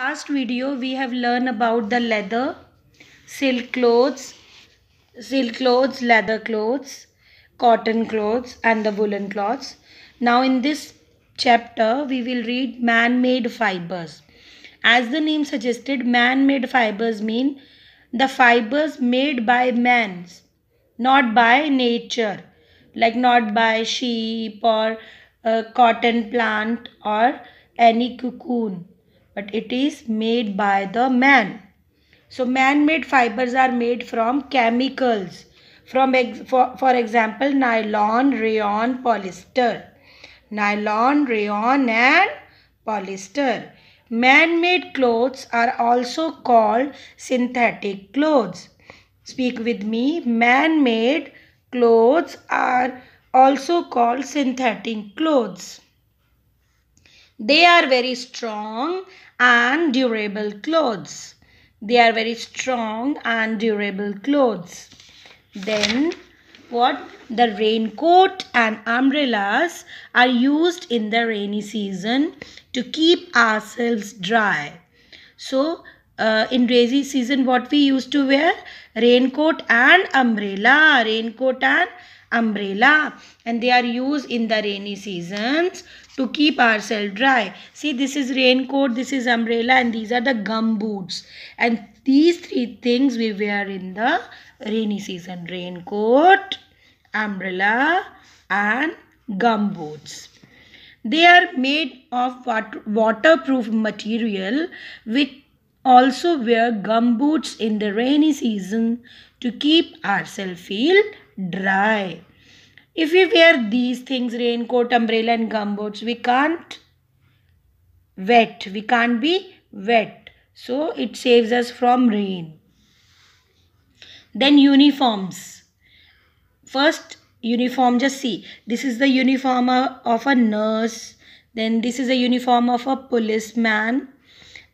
last video we have learned about the leather silk clothes silk clothes leather clothes cotton clothes and the woolen cloths now in this chapter we will read man-made fibers as the name suggested man-made fibers mean the fibers made by man not by nature like not by sheep or cotton plant or any cocoon but it is made by the man. So man-made fibers are made from chemicals. From ex for, for example, nylon, rayon, polyester. Nylon, rayon and polyester. Man-made clothes are also called synthetic clothes. Speak with me. Man-made clothes are also called synthetic clothes. They are very strong and durable clothes. They are very strong and durable clothes. Then what? The raincoat and umbrellas are used in the rainy season to keep ourselves dry. So uh, in rainy season what we used to wear raincoat and umbrella raincoat and umbrella and they are used in the rainy seasons to keep ourselves dry. See this is raincoat, this is umbrella and these are the gum boots and these three things we wear in the rainy season. Raincoat, umbrella and gum boots. They are made of waterproof material We also wear gum boots in the rainy season to keep ourselves feel dry. If we wear these things, raincoat, umbrella and gumboots, we can't wet. We can't be wet. So it saves us from rain. Then uniforms. First uniform, just see. This is the uniform of a nurse. Then this is a uniform of a policeman.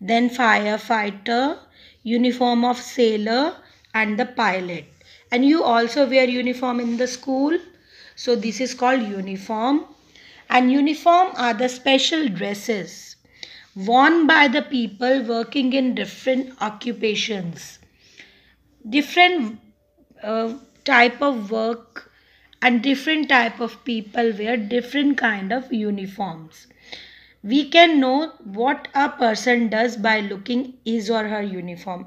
Then firefighter, uniform of sailor and the pilot and you also wear uniform in the school so this is called uniform and uniform are the special dresses worn by the people working in different occupations different uh, type of work and different type of people wear different kind of uniforms we can know what a person does by looking his or her uniform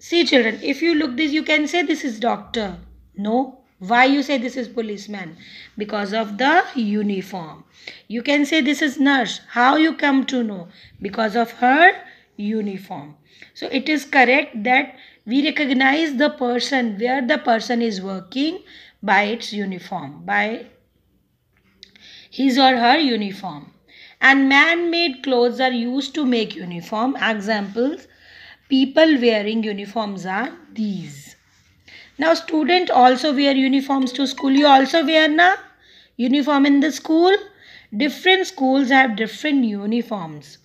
See children, if you look this, you can say this is doctor. No. Why you say this is policeman? Because of the uniform. You can say this is nurse. How you come to know? Because of her uniform. So it is correct that we recognize the person where the person is working by its uniform, by his or her uniform. And man-made clothes are used to make uniform. Examples, people wearing uniforms are these. Now student also wear uniforms to school. You also wear na uniform in the school. Different schools have different uniforms.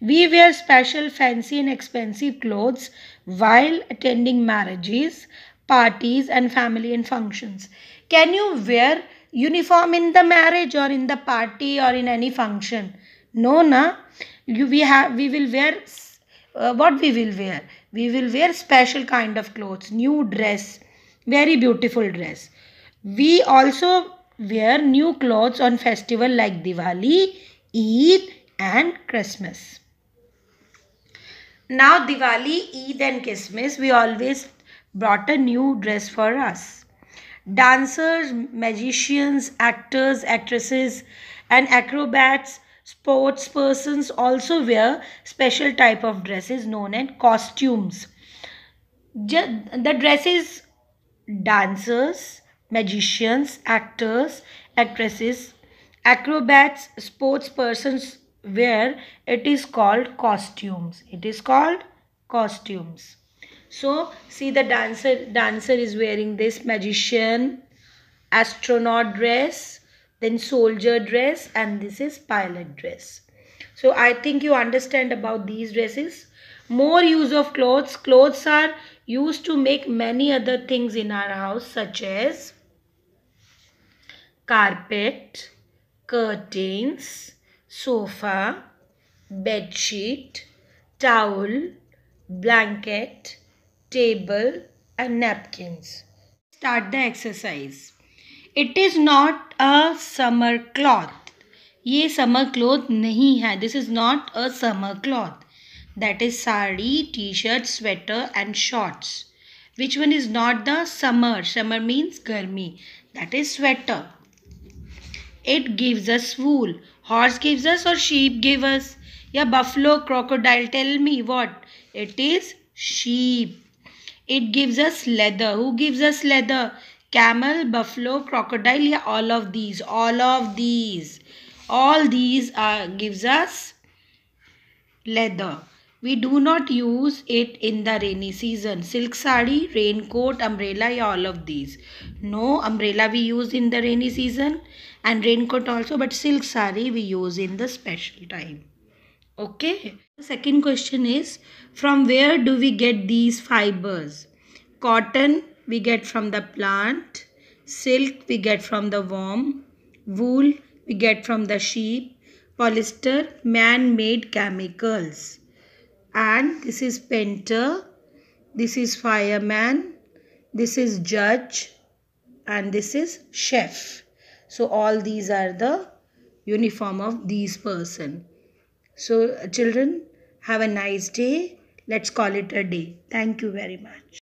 We wear special fancy and expensive clothes while attending marriages, parties and family and functions. Can you wear uniform in the marriage or in the party or in any function? No, na. You, we have we will wear uh, what we will wear we will wear special kind of clothes new dress very beautiful dress we also wear new clothes on festival like diwali eid and christmas now diwali eid and christmas we always brought a new dress for us dancers magicians actors actresses and acrobats Sports persons also wear special type of dresses known as costumes. The dresses dancers, magicians, actors, actresses, acrobats, persons wear. It is called costumes. It is called costumes. So see the dancer dancer is wearing this magician astronaut dress then soldier dress and this is pilot dress so i think you understand about these dresses more use of clothes clothes are used to make many other things in our house such as carpet curtains sofa bed sheet towel blanket table and napkins start the exercise it is not a summer cloth. Cloth ये summer cloth नहीं है this is not a summer cloth that is sari T shirt sweater and which one is not the summer summer means garmi that is sweater it gives us wool horse gives us or sheep give us yeah buffalo crocodile tell me what it is sheep it gives us leather who gives us leather camel buffalo crocodile yeah, all of these all of these all these uh, gives us leather we do not use it in the rainy season silk sari raincoat umbrella yeah, all of these no umbrella we use in the rainy season and raincoat also but silk sari we use in the special time okay the second question is from where do we get these fibers cotton we get from the plant, silk we get from the worm, wool we get from the sheep, polyester man-made chemicals and this is painter, this is fireman, this is judge and this is chef. So all these are the uniform of these person. So children have a nice day. Let's call it a day. Thank you very much.